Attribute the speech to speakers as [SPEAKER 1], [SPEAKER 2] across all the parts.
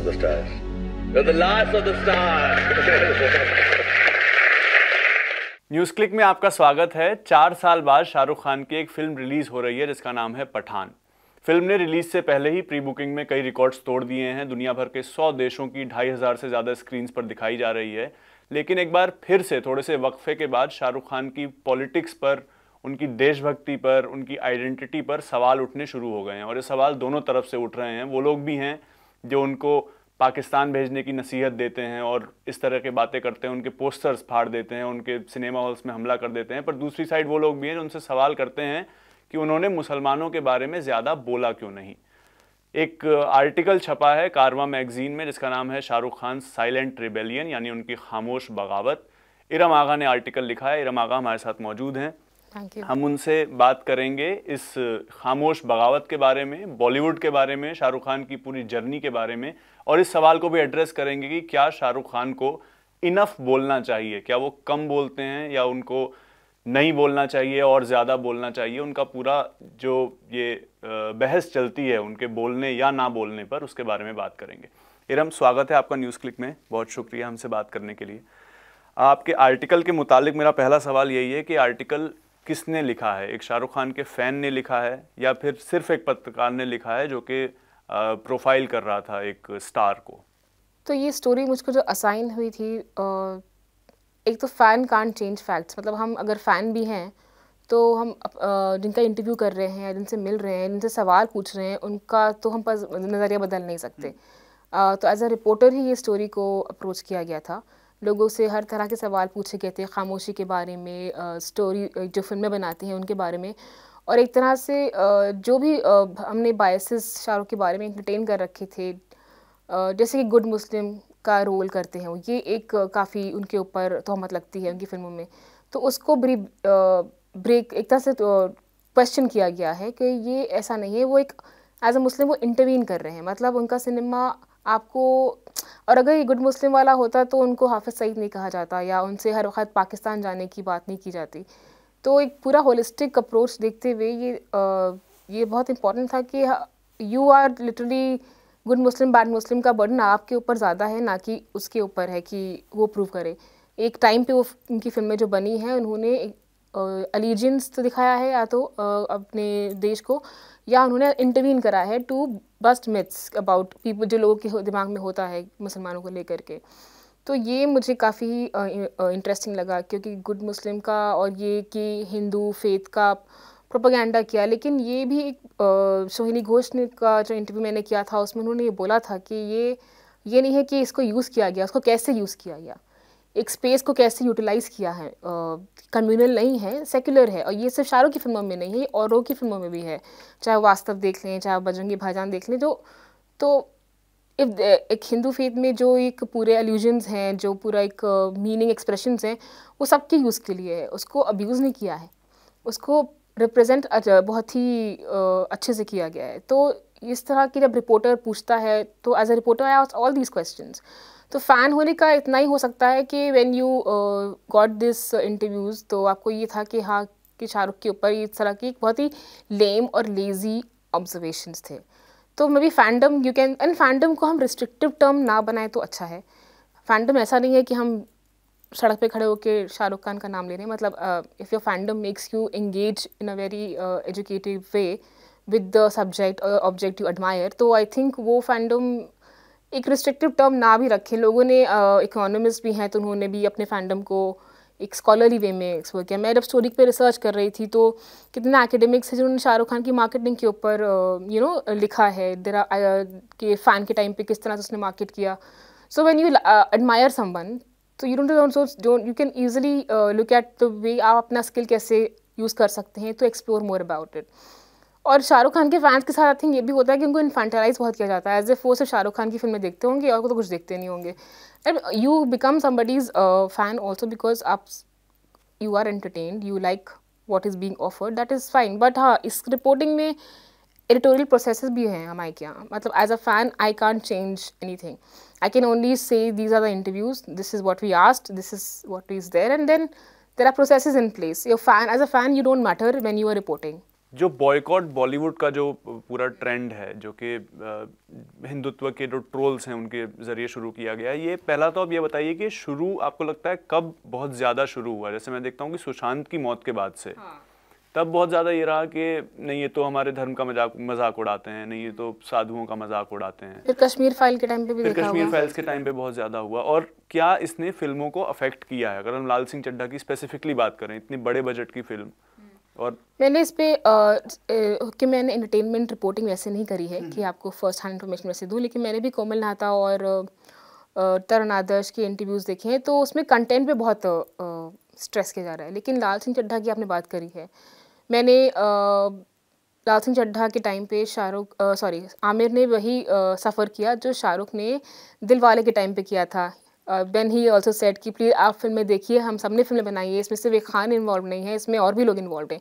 [SPEAKER 1] of the stars. You're the last of the stars. News click में आपका स्वागत है चार साल बाद शाहरुख खान की एक फिल्म रिलीज हो रही है जिसका नाम है पठान फिल्म ने रिलीज से पहले ही प्री बुकिंग में कई रिकॉर्ड्स तोड़ दिए हैं दुनिया भर के सौ देशों की ढाई हज़ार से ज़्यादा स्क्रीन्स पर दिखाई जा रही है लेकिन एक बार फिर से थोड़े से वक्फे के बाद शाहरुख खान की पॉलिटिक्स पर उनकी देशभक्ति पर उनकी आइडेंटिटी पर सवाल उठने शुरू हो गए हैं और ये सवाल दोनों तरफ से उठ रहे हैं वो लोग भी हैं जो उनको पाकिस्तान भेजने की नसीहत देते हैं और इस तरह की बातें करते हैं उनके पोस्टर्स फाड़ देते हैं उनके सिनेमा हॉल्स में हमला कर देते हैं पर दूसरी साइड वो लोग भी हैं उनसे सवाल करते हैं कि उन्होंने मुसलमानों के बारे में ज़्यादा बोला क्यों नहीं एक आर्टिकल छपा है कारवा मैगजीन में जिसका नाम है शाहरुख खान साइलेंट रिबेलियन यानी उनकी खामोश बगावत इरम आगा ने आर्टिकल लिखा है इरम आगा हमारे साथ मौजूद हैं हम उनसे बात करेंगे इस खामोश बगावत के बारे में बॉलीवुड के बारे में शाहरुख खान की पूरी जर्नी के बारे में और इस सवाल को भी एड्रेस करेंगे कि क्या शाहरुख खान को इनफ बोलना चाहिए क्या वो कम बोलते हैं या उनको नहीं बोलना चाहिए और ज़्यादा बोलना चाहिए उनका पूरा जो ये बहस चलती है उनके बोलने या ना बोलने पर उसके बारे में बात करेंगे इरम स्वागत है आपका न्यूज़ क्लिक में बहुत शुक्रिया हमसे बात करने के लिए आपके आर्टिकल के मुतालिक मेरा पहला सवाल यही है कि आर्टिकल किसने लिखा है एक शाहरुख खान के फ़ैन ने लिखा है या फिर सिर्फ एक पत्रकार ने लिखा है जो कि प्रोफाइल कर रहा था एक स्टार को
[SPEAKER 2] तो ये स्टोरी मुझको जो असाइन हुई थी एक तो फ़ैन कान चेंज फैक्ट्स मतलब हम अगर फ़ैन भी हैं तो हम जिनका इंटरव्यू कर रहे हैं जिनसे मिल रहे हैं जिनसे सवाल पूछ रहे हैं उनका तो हम नज़रिया बदल नहीं सकते हम्म। तो एज अ रिपोर्टर ही ये स्टोरी को अप्रोच किया गया था लोगों से हर तरह के सवाल पूछे गए थे खामोशी के बारे में स्टोरी जो फिल्में बनाती हैं उनके बारे में और एक तरह से जो भी हमने बायसेस शाहरुख के बारे में इंटरटेन कर रखे थे जैसे कि गुड मुस्लिम का रोल करते हैं ये एक काफ़ी उनके ऊपर तोहमत लगती है उनकी फिल्मों में तो उसको ब्री ब्रेक एक तरह से क्वेश्चन किया गया है कि ये ऐसा नहीं है वो एक एज अ मुस्लिम वो इंटरवीन कर रहे हैं मतलब उनका सिनेमा आपको और अगर ये गुड मुस्लिम वाला होता तो उनको हाफिज़ सईद नहीं कहा जाता या उनसे हर वक्त पाकिस्तान जाने की बात नहीं की जाती तो एक पूरा होलिस्टिक अप्रोच देखते हुए ये आ, ये बहुत इंपॉर्टेंट था कि you are literally good Muslim bad Muslim का बर्डन आपके ऊपर ज़्यादा है ना कि उसके ऊपर है कि वो प्रूव करे एक टाइम पे वो उनकी फिल्में जो बनी हैं उन्होंने अलीजेंस तो दिखाया है या तो अपने देश को या उन्होंने इंटरवीन करा है to bust myths about people जो लोगों के दिमाग में होता है मुसलमानों को लेकर के तो ये मुझे काफ़ी इंटरेस्टिंग लगा क्योंकि गुड मुस्लिम का और ये कि हिंदू फेथ का प्रोपागेंडा किया लेकिन ये भी एक सोहिनी घोष ने का जो इंटरव्यू मैंने किया था उसमें उन्होंने ये बोला था कि ये ये नहीं है कि इसको यूज़ किया गया उसको कैसे यूज़ किया गया एक स्पेस को कैसे यूटिलाइज़ किया है कम्युनल नहीं है सेक्युलर है और ये सिर्फ शाहरुख की फिल्मों में नहीं है औरों की फिल्मों में भी है चाहे वास्तव देख लें चाहे बजरंगी भाईजान देख लें जो तो इफ एक हिंदू फेथ में जो एक पूरे एल्यूजन्स हैं जो पूरा एक मीनिंग एक्सप्रेशंस हैं वो सबके यूज़ के लिए है उसको अब्यूज़ नहीं किया है उसको रिप्रेजेंट बहुत ही अच्छे से किया गया है तो इस तरह की जब रिपोर्टर पूछता है तो as a reporter I all these question तो फ़ैन होने का इतना ही हो सकता है कि when you got this interviews तो आपको ये था कि हाँ कि शाहरुख के ऊपर ये तरह की बहुत ही लेम और लेज़ी ऑब्जर्वेशन थे तो maybe fandom you can and fandom को हम रिस्ट्रिक्टिव टर्म ना बनाएं तो अच्छा है फैंडम ऐसा नहीं है कि हम सड़क पे खड़े होकर शाहरुख खान का नाम ले रहे हैं मतलब if your fandom makes you engage in a very educative way with the subject और ऑब्जेक्ट यू एडमायर तो आई थिंक वो फैंडम एक रिस्ट्रिक्टिव टर्म ना भी रखे लोगों ने इकोनॉमिस्ट भी हैं तो उन्होंने भी अपने फैंडम को एक स्कॉलरली वे में एक्सप्लोर किया मैं जब स्टोरी पे रिसर्च कर रही थी तो कितने एकेडमिक्स हैं जिन्होंने शाहरुख खान की मार्केटिंग के ऊपर यू नो लिखा है देरा के फ़ैन के टाइम पे किस तरह से उसने मार्केट किया so when you admire someone तो you don't don't don't you can easily look at the way आप अपना स्किल कैसे यूज़ कर सकते हैं तो एक्सप्लोर मोर अबाउट इट और शाहरुख खान के फैंस के साथ आई थिंक ये भी होता है कि उनको इन्फेंटलाइज बहुत किया जाता है एज ए फोर्स सिर्फ शाहरुख खान की फिल्में देखते होंगे और तो कुछ देखते नहीं होंगे and you become somebody's fan also because आप you are entertain you like what is being offered that is fine but हाँ इस रिपोर्टिंग में एडिटोरियल प्रोसेस भी हैं हमारे के यहाँ मतलब as a fan I can't change any thing I can only say these are the interviews this is what we asked this is what is there and then there are process in place your fan as a fan you don't matter when you are reporting
[SPEAKER 1] जो boycott Bollywood का जो पूरा trend है जो कि हिंदुत्व के जो trolls हैं उनके ज़रिए शुरू किया गया ये पहला तो आप ये बताइए कि शुरू आपको लगता है कब बहुत ज़्यादा शुरू हुआ जैसे मैं देखता हूँ कि सुशांत की मौत के बाद से हाँ। तब बहुत ज़्यादा ये रहा कि नहीं ये तो हमारे धर्म का मजाक मजाक उड़ाते हैं नहीं ये तो साधुओं का मजाक उड़ाते हैं फिर
[SPEAKER 2] कश्मीर फाइल के टाइम पे भी फिर कश्मीर
[SPEAKER 1] फाइल्स के टाइम पे बहुत ज़्यादा हुआ और क्या इसने फिल्मों को अफेक्ट किया है अगर हम लाल सिंह चड्ढा की स्पेसिफिकली बात करें इतने बड़े बजट की फिल्म और
[SPEAKER 2] मैंने इस पे कि मैंने एंटरटेनमेंट रिपोर्टिंग वैसे नहीं करी है हम्म। कि आपको फर्स्ट हैंड इन्फॉर्मेशन वैसे दूँ लेकिन मैंने भी कोमल नाथा और तरुण आदर्श के इंटरव्यूज़ देखे हैं तो उसमें कंटेंट पे बहुत स्ट्रेस किया जा रहा है लेकिन लाल सिंह चड्ढा की आपने बात करी है मैंने लाल सिंह चड्ढा के टाइम पे शाहरुख सॉरी आमिर ने वही सफ़र किया जो शाहरुख ने दिल वाले के टाइम पे किया था बेन ही ऑल्सो सेट कि प्लीज़ आप फिल्में देखिए हम सब ने फिल्में बनाई है इसमें सिर्फ एक खान इन्वॉल्व नहीं है इसमें और भी लोग इन्वॉल्व हैं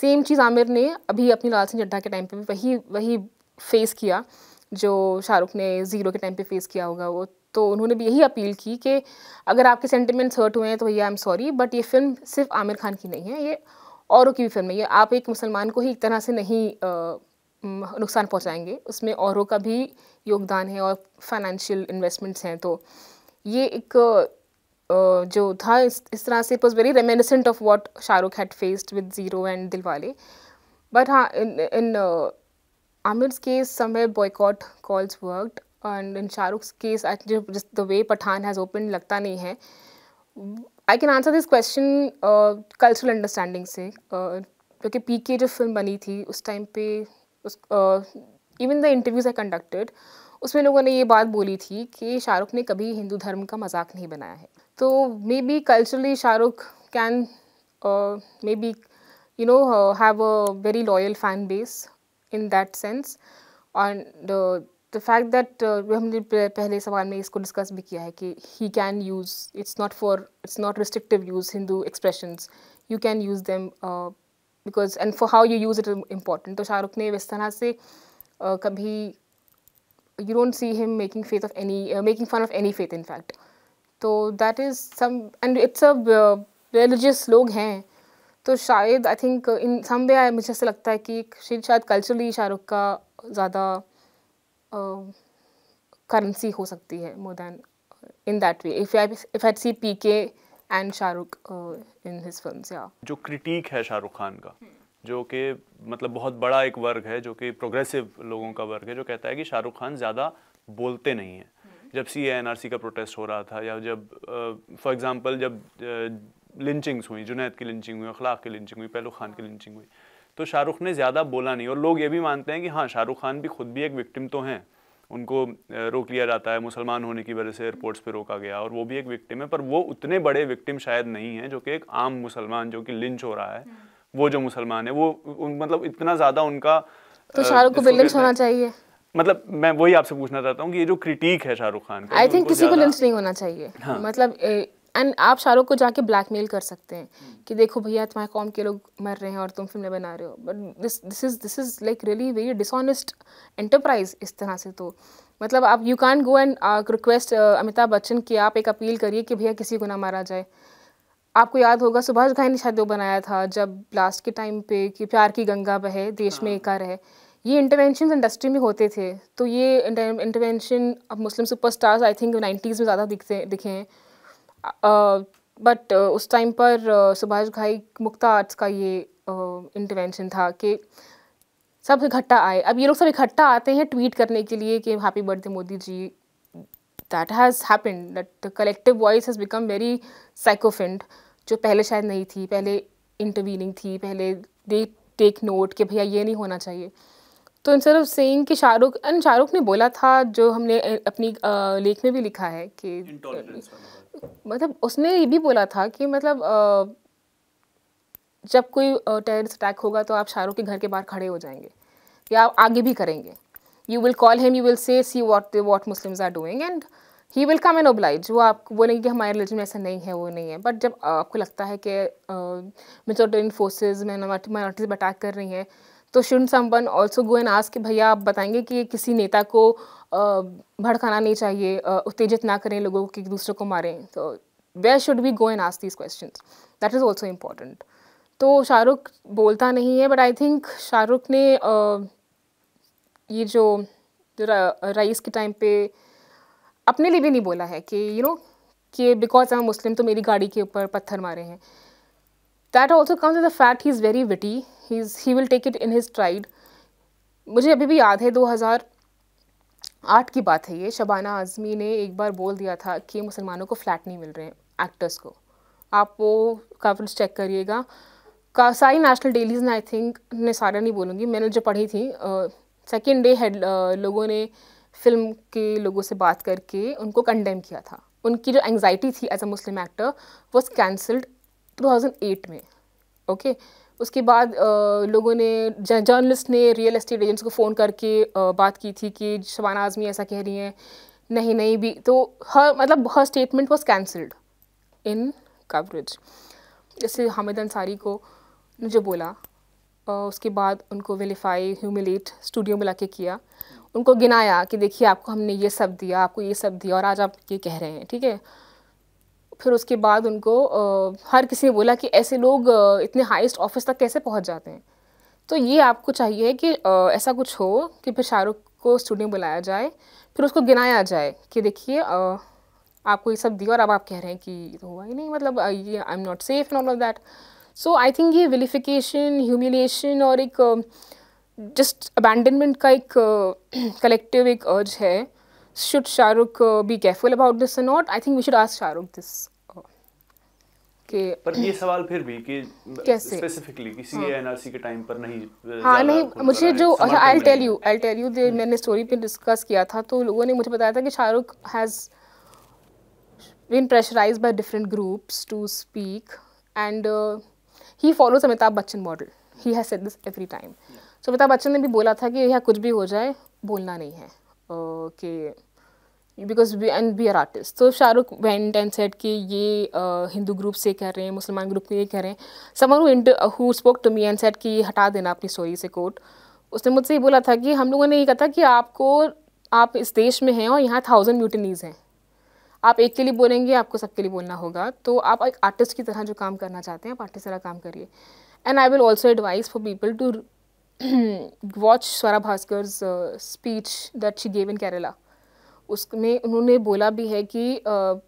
[SPEAKER 2] सेम चीज़ आमिर ने अभी अपनी लाल सिंह चड्ढा के टाइम पे भी वही वही फेस किया जो शाहरुख ने ज़ीरो के टाइम पे फेस किया होगा वो तो उन्होंने भी यही अपील की कि अगर आपके सेंटिमेंट्स हर्ट हुए हैं तो भैया आई एम सॉरी बट ये फिल्म सिर्फ आमिर खान की नहीं है ये औरों की भी फिल्म है ये आप एक मुसलमान को ही एक तरह से नहीं नुकसान पहुंचाएंगे उसमें औरों का भी योगदान है और फाइनेंशियल इन्वेस्टमेंट्स हैं तो ये एक जो था इस तरह से it was very reminiscent of what Shahrukh had faced with Zero and Dilwale but हाँ इन आमिर केस समय boycott calls worked and in Shahrukh case the way Pathaan has open लगता नहीं है I can answer this question cultural understanding से uh, क्योंकि P K जो film बनी थी उस टाइम पे उस even the interviews I conducted उसमें लोगों ने ये बात बोली थी कि शाहरुख ने कभी हिंदू धर्म का मजाक नहीं बनाया है तो maybe culturally Shahrukh can may be you know have a very loyal fan base in that sense and the fact that हमने पहले सवाल में इसको डिस्कस भी किया है कि he can use it's not for it's not restrictive use Hindu expression you can use them because and for how you use it important तो शाहरुख ने इस तरह से uh, कभी you don't see him making faith of any uh, making fun of any faith in fact तो that is some and it's a religious लोग हैं तो शायद आई थिंक इन सम वे आई मुझे ऐसा लगता है कि शायद कल्चरली शाहरुख का ज़्यादा करेंसी uh, हो सकती है more than in that way if I if I see P K and Shahrukh in his film या
[SPEAKER 1] जो क्रिटिक है शाहरुख खान का hmm. जो कि मतलब बहुत बड़ा एक वर्ग है जो कि प्रोग्रेसिव लोगों का वर्ग है जो कहता है कि शाहरुख खान ज़्यादा बोलते नहीं हैं हम्म। जब सी एन का प्रोटेस्ट हो रहा था या जब फॉर uh, एग्ज़ाम्पल जब लिंचिंग्स uh, हुई जुनैद की लिंचिंग हुई अखलाक की लिंचिंग हुई पहलू खान की लिंचिंग हुई तो शाहरुख ने ज़्यादा बोला नहीं और लोग ये भी मानते हैं कि हाँ शाहरुख खान भी खुद भी एक विक्टिम तो हैं उनको रोक लिया जाता है मुसलमान होने की वजह से एयरपोर्ट्स पे रोका गया और वो भी एक विक्टिम है पर वो उतने बड़े विक्टिम शायद नहीं हैं जो कि एक आम मुसलमान जो कि लिंच हो रहा है हम्म। वो जो मुसलमान है वो उन, मतलब इतना ज़्यादा उनका तो शाहरुख को विलन होना चाहिए मतलब मैं वही आपसे पूछना चाहता हूँ कि ये जो क्रिटिक है शाहरुख खान का आई थिंक किसी को लिंच
[SPEAKER 2] नहीं होना चाहिए हाँ. मतलब एंड आप शाहरुख को जाके ब्लैकमेल कर सकते हैं कि देखो भैया तुम्हारे कॉम के लोग मर रहे हैं और तुम फिल्में बना रहे हो but this this is this is like really very dishonest enterprise इस तरह से तो मतलब आप you can go and request Amitabh Bachchan की आप एक अपील करिए कि भैया किसी को ना मारा जाए आपको याद होगा सुभाष घाई ने शायद वो बनाया था जब लास्ट के टाइम पे कि प्यार की गंगा बहे देश में हाँ। एका रहे ये इंटरवेंशन इंडस्ट्री में होते थे तो ये इंटरवेंशन अब Muslim superstars I think nineties में ज़्यादा दिखते दिखे हैं बट उस टाइम पर सुभाष घाई मुक्ता आर्ट्स का ये इंटरवेंशन था कि सब इकट्ठा आए अब ये लोग सब इकट्ठा आते हैं ट्वीट करने के लिए कि happy birthday Modi ji that has happened that the collective voice has become very sycophant जो पहले शायद नहीं थी पहले इंटरवीनिंग थी पहले दे टेक नोट कि भैया ये नहीं होना चाहिए तो इन ऑफ सेइंग कि शाहरुख एंड शाहरुख ने बोला था जो हमने अपनी लेख में भी लिखा है कि मतलब उसने ये भी बोला था कि मतलब जब कोई टेररिस्ट अटैक होगा तो आप शाहरुख के घर के बाहर खड़े हो जाएंगे या आप आगे भी करेंगे you will call him you will say see what what Muslims are doing and he will come and oblige वो आपको बोलेंगे कि हमारे रिलीजन में ऐसा नहीं है वो नहीं है बट जब आपको लगता है कि मेजोरिटेरियन फोर्सेज में माइनॉरिटीज अटैक कर रही हैं तो should someone also go and ask कि भैया आप बताएंगे कि किसी नेता को भड़काना नहीं चाहिए उत्तेजित ना करें लोगों को कि दूसरे को मारें तो where should be go and ask these question that is also important तो शाहरुख बोलता नहीं है बट आई थिंक शाहरुख ने ये जो रईस के टाइम पे अपने लिए भी नहीं बोला है कि यू नो कि बिकॉज आई एम मुस्लिम तो मेरी गाड़ी के ऊपर पत्थर मारे हैं that also comes the fact he is very witty he is he will take it in his stride मुझे अभी भी याद है 2008 की बात है ये शबाना आज़मी ने एक बार बोल दिया था कि मुसलमानों को फ्लैट नहीं मिल रहे हैं एक्टर्स को आप वो कवरेज चेक करिएगा का सारी नेशनल डेलीज ने आई थिंक ने सारा नहीं बोलूँगी मैंने जो पढ़ी थी सेकेंड डे हेड लोगों ने फिल्म के लोगों से बात करके उनको कंडेम किया था उनकी जो एंगजाइटी थी as a Muslim actor was cancelled 2008 में ओके okay? उसके बाद आ, लोगों ने जर्नलिस्ट ने रियल एस्टेट एजेंट्स को फ़ोन करके आ, बात की थी कि शबाना आज़मी ऐसा कह रही हैं नहीं नहीं भी तो हर मतलब हर statement was cancelled in coverage जैसे हामिद अंसारी को जो बोला उसके बाद उनको वेलीफाई ह्यूमिलेट स्टूडियो में ला किया उनको गिनाया कि देखिए आपको हमने ये सब दिया आपको ये सब दिया और आज आप ये कह रहे हैं ठीक है फिर उसके बाद उनको आ, हर किसी ने बोला कि ऐसे लोग इतने हाईएस्ट ऑफिस तक कैसे पहुंच जाते हैं तो ये आपको चाहिए कि आ, ऐसा कुछ हो कि फिर शाहरुख को स्टूडियो बुलाया जाए फिर उसको गिनाया जाए कि देखिए आपको ये सब दिया और अब आप कह रहे हैं कि तो हुआ ही नहीं मतलब ये I am not safe and all of that so I think ये विलिफिकेशन ह्यूमिलेशन और एक जस्ट um, अबैंडनमेंट का एक कलेक्टिव uh, एक अर्ज है should Shahrukh be careful about this not I think we should ask Shahrukh this के पर ये सवाल
[SPEAKER 1] फिर भी कि कैसे स्पेसिफिकली किसी हाँ, एनआरसी के टाइम पर नहीं uh, हाँ नहीं मुझे जो I I tell you I
[SPEAKER 2] tell you they मैंने स्टोरी पे डिस्कस किया था तो लोगों ने मुझे बताया था कि Shahrukh has been pressurised by different groups to speak and he follows Amitabh Bachchan model he has said this every time so Amitabh Bachchan ने भी बोला था कि यह कुछ भी हो जाए बोलना नहीं है कि because we and we are artist तो शाहरुख वेंट एंड सेट कि ये हिंदू ग्रुप से कह रहे हैं मुसलमान ग्रुप को ये कह रहे हैं someone who spoke to me and said कि हटा देना अपनी स्टोरी से कोट उसने मुझसे ये बोला था कि हम लोगों ने ये कहा था कि आपको आप इस देश में हैं और यहाँ थाउजेंड म्यूटनीज हैं आप एक के लिए बोलेंगे आपको सबके लिए बोलना होगा तो आप एक आर्टिस्ट की तरह जो काम करना चाहते हैं आप आर्टिस्ट तरह काम करिए and I will also advise for people to watch Swara Bhaskar speech that she gave in Kerala उसमें उन्होंने बोला भी है कि uh,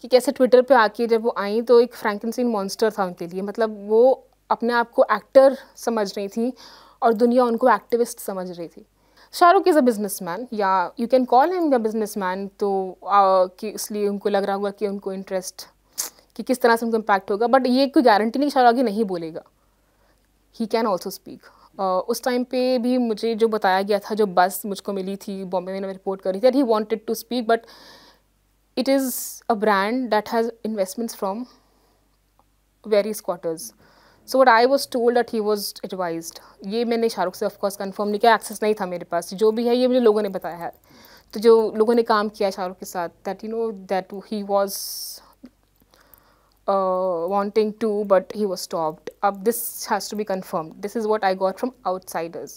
[SPEAKER 2] कि कैसे ट्विटर पे आके जब वो आई तो एक फ्रैंकनसिन मॉन्स्टर था उनके लिए मतलब वो अपने आप को एक्टर समझ रही थी और दुनिया उनको एक्टिविस्ट समझ रही थी Shahrukh is a businessman या you can call him a man तो आ, कि इसलिए उनको लग रहा होगा कि उनको इंटरेस्ट कि किस तरह से उनको इम्पैक्ट होगा बट ये कोई गारंटी नहीं शाहरुख आगे नहीं बोलेगा ही कैन ऑल्सो स्पीक उस टाइम पे भी मुझे जो बताया गया था जो बस मुझको मिली थी बॉम्बे में रिपोर्ट करी थी he wanted to speak but it is a brand that has investments from various quarters So what I was told that he was advised. ये मैंने शाहरुख से ऑफकोर्स कन्फर्म नहीं किया एक्सेस नहीं था मेरे पास जो भी है ये मुझे लोगों ने बताया है तो जो लोगों ने काम किया शाहरुख के साथ that you know that he was wanting to, but he was stopped. Uh, this has to be confirmed. This is what I got from outsiders.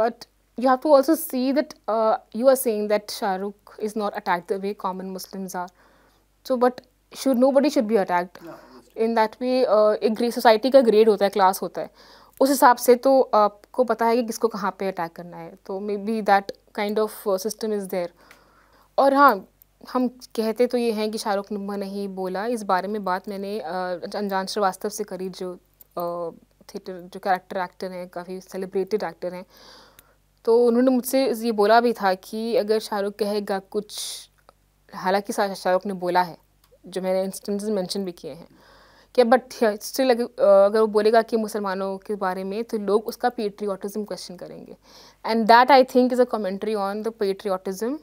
[SPEAKER 2] But you have to also see that uh, you are saying that Shahrukh is not attacked the way common Muslims are. So, but should nobody should be attacked. In that way एक grey society का grade होता है class होता है उस हिसाब से तो आपको पता है कि किसको कहाँ पे अटैक करना है तो maybe that kind of system is there और हाँ हम कहते तो ये हैं कि शाहरुख ने नहीं बोला इस बारे में बात मैंने uh, अनजान श्रीवास्तव से करी जो थिएटर uh, जो कैरेक्टर एक्टर हैं काफ़ी सेलिब्रेटेड एक्टर हैं तो उन्होंने मुझसे ये बोला भी था कि अगर शाहरुख कहेगा कुछ हालांकि शाहरुख ने बोला है जो मैंने इंस्टेंसेस मेंशन भी किए हैं क्या बट स्टिल अगर वो बोलेगा कि मुसलमानों के बारे में तो लोग उसका पेट्रियाटिज़म क्वेश्चन करेंगे and that I think is a commentary on the patriotism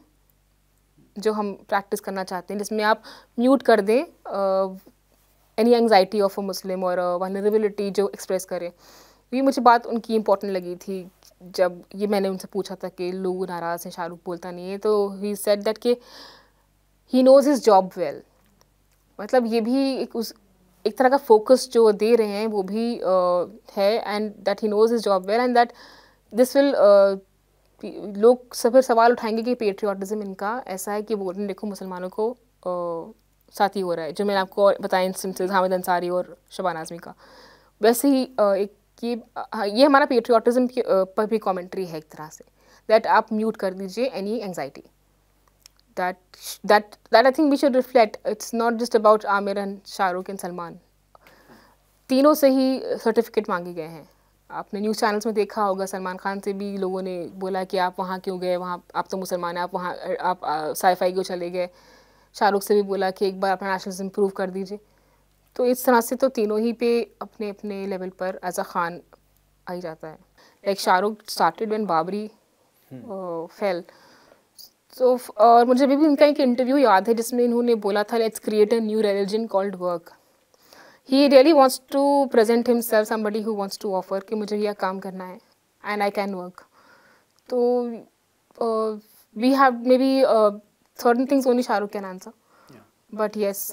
[SPEAKER 2] जो हम प्रैक्टिस करना चाहते हैं जिसमें आप म्यूट कर दें any anxiety of a Muslim और वनरेबिलिटी जो एक्सप्रेस करें ये मुझे बात उनकी इंपॉर्टेंट लगी थी जब ये मैंने उनसे पूछा था कि लोग नाराज़ हैं शाहरुख बोलता नहीं है तो ही सेट दैट कि he knows his job well मतलब ये भी एक उस एक तरह का फोकस जो दे रहे हैं वो भी uh, है and that he knows his job well and that this will लोग सब फिर सवाल उठाएंगे कि पेट्रियाटिज़म इनका ऐसा है कि वो देखो मुसलमानों को uh, साथी हो रहा है जो मैंने आपको बताया इंस्टेंसेज हामिद अंसारी और शबान आजमी का वैसे ही uh, एक कि हाँ, ये हमारा पेट्रियाटिज़म पर भी कॉमेंट्री है एक तरह से दैट आप म्यूट कर दीजिए any anxiety that that that I think we should reflect. It's not just about Amir and Shahrukh and Salman. तीनों से ही सर्टिफिकेट मांगे गए हैं आपने न्यूज़ चैनल्स में देखा होगा सलमान खान से भी लोगों ने बोला कि आप वहाँ क्यों गए वहाँ आप तो मुसलमान हैं आप वहाँ आप साइफाई क्यों चले गए शाहरुख से भी बोला कि एक बार अपना नेशनल्स इम्प्रूव कर दीजिए तो इस तरह से तो तीनों ही पे अपने अपने लेवल पर एज अ खान आ ही जाता है like Shahrukh started one Babri fail uh, so और मुझे अभी भी उनका एक इंटरव्यू याद है जिसमें इन्होंने बोला था let's create a new religion called work he really wants to present himself somebody who wants to offer कि मुझे यह काम करना है एंड आई कैन वर्क तो we have maybe certain things only Shahrukh can answer but yes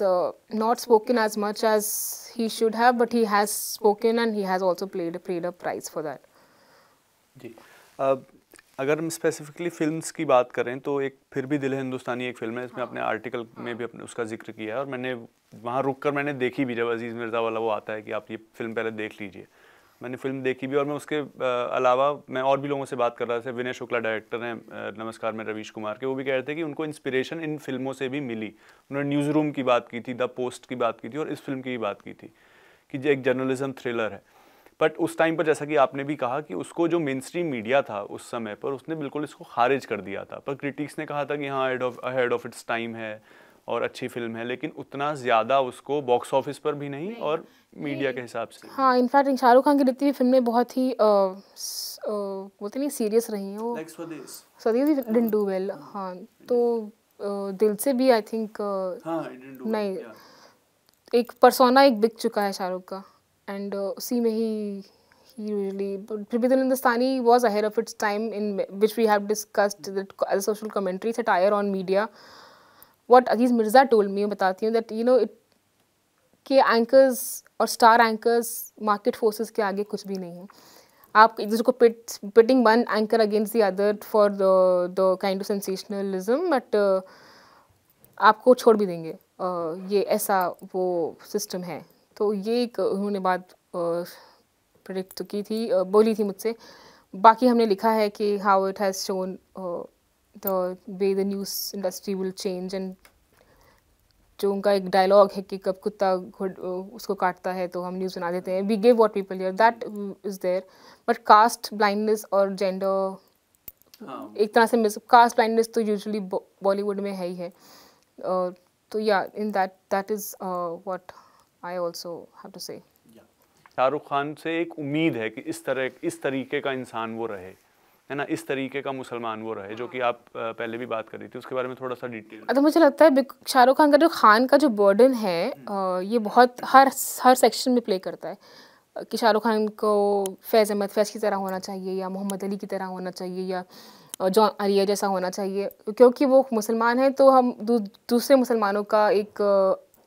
[SPEAKER 2] not spoken as much as he should have but he has spoken and he has also played played a price for that
[SPEAKER 1] जी अगर हम specifically films की बात करें तो एक फिर भी दिल हिंदुस्तानी एक फिल्म है इसमें हाँ, अपने आर्टिकल हाँ, में भी अपने उसका जिक्र किया है और मैंने वहाँ रुक कर मैंने देखी भी जब अजीज़ मिर्ज़ा वाला वो आता है कि आप ये फिल्म पहले देख लीजिए मैंने फिल्म देखी भी और मैं उसके अलावा मैं और भी लोगों से बात कर रहा था विनय शुक्ला डायरेक्टर हैं नमस्कार मैं रवीश कुमार के वो भी कह रहे थे कि उनको इंस्पिरेशन इन फिल्मों से भी मिली उन्होंने न्यूज़ रूम की बात की थी द पोस्ट की बात की थी और इस फिल्म की भी बात की थी कि एक जर्नलिज्म थ्रिलर है बट उस टाइम पर जैसा कि आपने भी कहा कि उसको जो मेन स्ट्रीम मीडिया था उस समय पर उसने बिल्कुल इसको खारिज कर दिया था पर क्रिटिक्स ने कहा था कि हाँ ahead of ahead of its time है और अच्छी फिल्म है लेकिन उतना ज़्यादा उसको बॉक्स ऑफिस पर भी नहीं, और मीडिया के हिसाब से
[SPEAKER 2] हाँ इनफैक्ट शाहरुख खान की जितनी भी फिल्में बहुत ही बोलते नहीं सीरियस रही हैं स्वदेश डू वेल हाँ तो दिल से भी आई थिंक हाँ, नहीं एक परसोना एक बिक चुका है शाहरुख का एंड uh, उसी में ही यूजली प्रीपिदल तो Hindustani was ahead of its time in which we have discussed that social commentaries satire on media what Aziz Mirza told me बताती हूँ दैट यू नो इट के एंकर्स और स्टार एंकर्स मार्केट फोर्सेज के आगे कुछ भी नहीं है आप एक दूसरे को pit pitting one anchor against the other for the the kind of sensationalism but आपको छोड़ भी देंगे uh, ये ऐसा वो सिस्टम है तो ये एक उन्होंने बात प्रडिक्ट तो की थी बोली थी मुझसे बाकी हमने लिखा है कि how it has shown the way the news industry will change and जो उनका एक डायलॉग है कि कब कुत्ता उसको काटता है तो हम न्यूज़ बना देते हैं वी गिव वॉट पीपल यर that is there but caste blindness और जेंडर हाँ। एक तरह से मिस कास्ट ब्लाइंडनेस तो यूजली बॉलीवुड में है ही है तो या in that that is what I also have to say
[SPEAKER 1] Shahrukh Khan से एक उम्मीद है कि इस तरह इस तरीके का इंसान वो रहे है ना इस तरीके का मुसलमान वो रहे जो कि आप पहले भी बात कर रही थी उसके बारे में थोड़ा सा डिटेल अच्छा
[SPEAKER 2] मुझे लगता है शाहरुख खान का जो खान का जो बर्डन है ये बहुत हर हर सेक्शन में प्ले करता है कि शाहरुख खान को फैज़ अहमद फैज़ की तरह होना चाहिए या मोहम्मद अली की तरह होना चाहिए या जॉन अलिया जैसा होना चाहिए क्योंकि वो मुसलमान है तो हम दू, दूसरे मुसलमानों का एक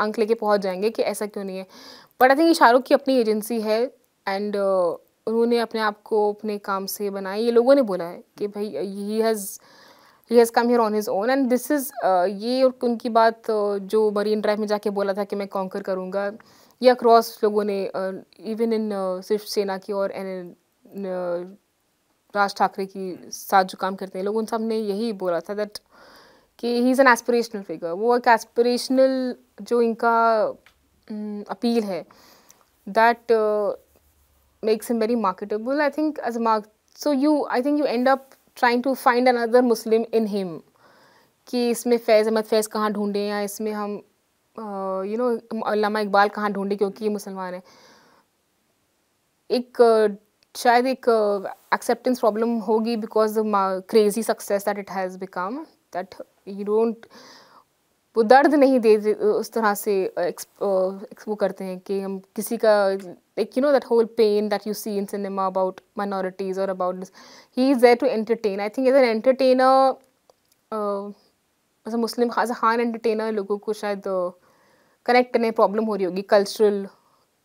[SPEAKER 2] अंक लेके पहुंच जाएंगे कि ऐसा क्यों नहीं है बट आई थिंक ये शाहरुख की अपनी एजेंसी है एंड uh, उन्होंने अपने आप को अपने काम से बनाया ये लोगों ने बोला है कि भाई he has he has come here on his own and this is ये और उनकी बात uh, जो मरीन ड्राइव में जाके बोला था कि मैं कॉन्कर करूँगा ये अक्रॉस लोगों ने इवन uh, इन सिर्फ सेना की और एन राज ठाकरे की साथ जो काम करते हैं लोग उन सब ने यही बोला था दैट कि he is an aspirational figure वो एक एस्परेशनल जो इनका अपील है that makes am very marketable I think as mark so you I think you and up trying to find another Muslim in him कि इसमें फैज़ अहमद फैज़ कहाँ ढूंढें या इसमें हम यू नो अलामा इकबाल कहाँ ढूंढें क्योंकि ये मुसलमान है एक uh, शायद एक एक्सेप्टेंस प्रॉब्लम होगी because crazy success that it has become that you don't वो दर्द नहीं दे उस तरह से वो करते हैं कि हम किसी का एक you know that whole pain that you see in cinema about minorities और about he is there to entertain I think as an entertainer as a Muslim as a Khan entertainer लोगों को शायद कनेक्ट करने प्रॉब्लम हो रही होगी cultural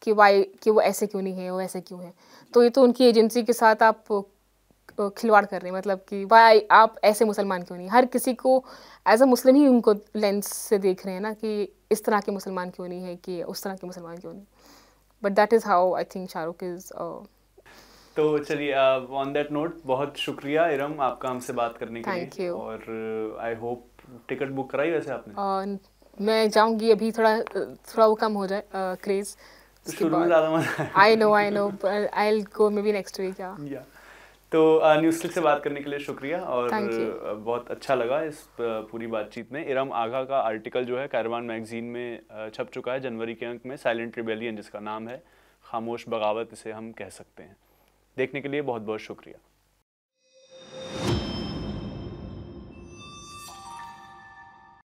[SPEAKER 2] कि Y कि वो ऐसे क्यों नहीं है वो ऐसे क्यों है तो ये तो उनकी एजेंसी के साथ आप खिलवाड़ कर रहे हैं मतलब कि वाई आप ऐसे मुसलमान क्यों नहीं हर किसी को एज अ मुस्लिम ही उनको लेंस से देख रहे हैं ना कि इस तरह के मुसलमान क्यों नहीं है कि उस तरह के मुसलमान क्यों नहीं but that is how I think Shahrukh is
[SPEAKER 1] तो चलिए ऑन दैट नोट बहुत शुक्रिया इरम आपका हमसे बात करने के लिए और आई होप टिकट बुक कराई वैसे
[SPEAKER 2] आपने uh, मैं जाऊंगी अभी थोड़ा थोड़ा वो कम हो जाए क्रेज़ uh,
[SPEAKER 1] तो न्यूज uh, से बात करने के लिए शुक्रिया और uh, बहुत अच्छा लगा इस uh, पूरी बातचीत में इरम आगा का आर्टिकल जो है कैरवान मैगजीन में छप चुका है जनवरी के अंक में साइलेंट रिबेलियन जिसका नाम है खामोश बगावत इसे हम कह सकते हैं देखने के लिए बहुत बहुत शुक्रिया